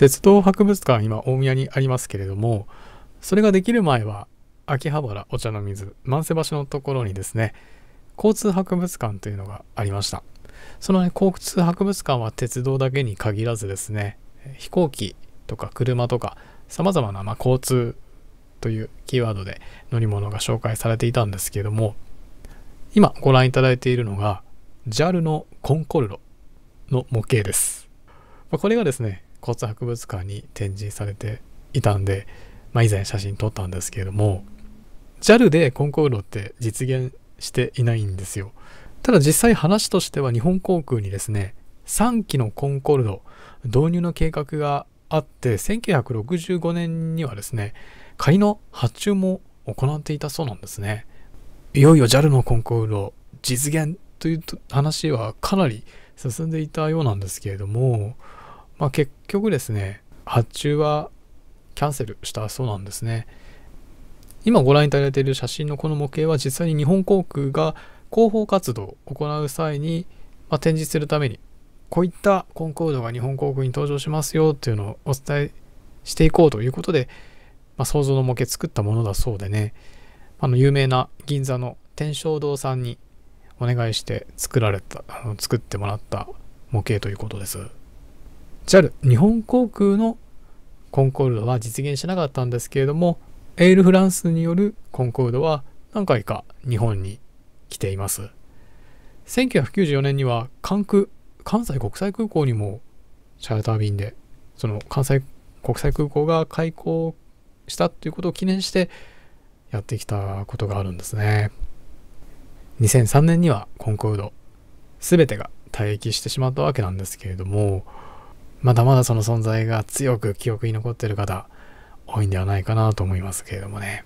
鉄道博物館今大宮にありますけれどもそれができる前は秋葉原お茶の水万世橋のところにですね交通博物館というのがありましたその、ね、交通博物館は鉄道だけに限らずですね飛行機とか車とかさまざまな、ま交通というキーワードで乗り物が紹介されていたんですけれども今ご覧いただいているのが JAL のコンコルドの模型ですこれがですね交通博物館に展示されていたんで、まあ、以前写真撮ったんですけれども JAL でコンコールドって実現していないんですよただ実際話としては日本航空にですね3機のコンコールド導入の計画があって1965年にはですね仮の発注も行っていたそうなんですねいよいよ JAL のコンコールド実現という話はかなり進んでいたようなんですけれどもまあ、結局ですね、発注はキャンセルしたそうなんですね。今ご覧いただいている写真のこの模型は実際に日本航空が広報活動を行う際に、まあ、展示するためにこういったコンコードが日本航空に登場しますよっていうのをお伝えしていこうということで、まあ、想像の模型作ったものだそうでねあの有名な銀座の天正堂さんにお願いして作られたあの作ってもらった模型ということです。JAL 日本航空のコンコルドは実現しなかったんですけれどもエールフランスによるコンコルドは何回か日本に来ています1994年には関空関西国際空港にもチャーター便でその関西国際空港が開港したということを記念してやってきたことがあるんですね2003年にはコンコルド全てが退役してしまったわけなんですけれどもまだまだその存在が強く記憶に残ってる方多いんではないかなと思いますけれどもね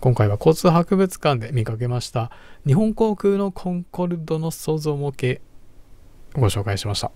今回は交通博物館で見かけました日本航空のコンコルドの創造模型ご紹介しました